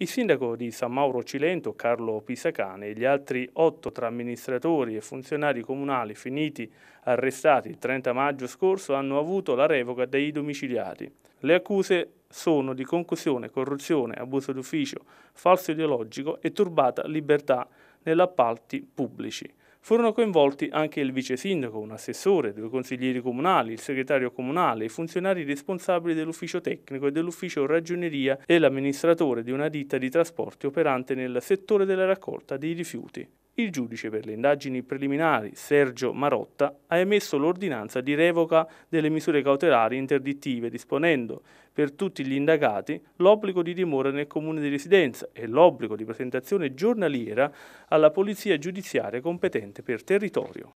Il sindaco di San Mauro Cilento, Carlo Pisacane, e gli altri otto tra amministratori e funzionari comunali finiti arrestati il 30 maggio scorso hanno avuto la revoca dei domiciliati. Le accuse sono di concussione, corruzione, abuso d'ufficio, falso ideologico e turbata libertà nell'appalti pubblici. Furono coinvolti anche il vice sindaco, un assessore, due consiglieri comunali, il segretario comunale, i funzionari responsabili dell'ufficio tecnico e dell'ufficio ragioneria e l'amministratore di una ditta di trasporti operante nel settore della raccolta dei rifiuti il giudice per le indagini preliminari Sergio Marotta ha emesso l'ordinanza di revoca delle misure cautelari interdittive disponendo per tutti gli indagati l'obbligo di dimora nel comune di residenza e l'obbligo di presentazione giornaliera alla polizia giudiziaria competente per territorio.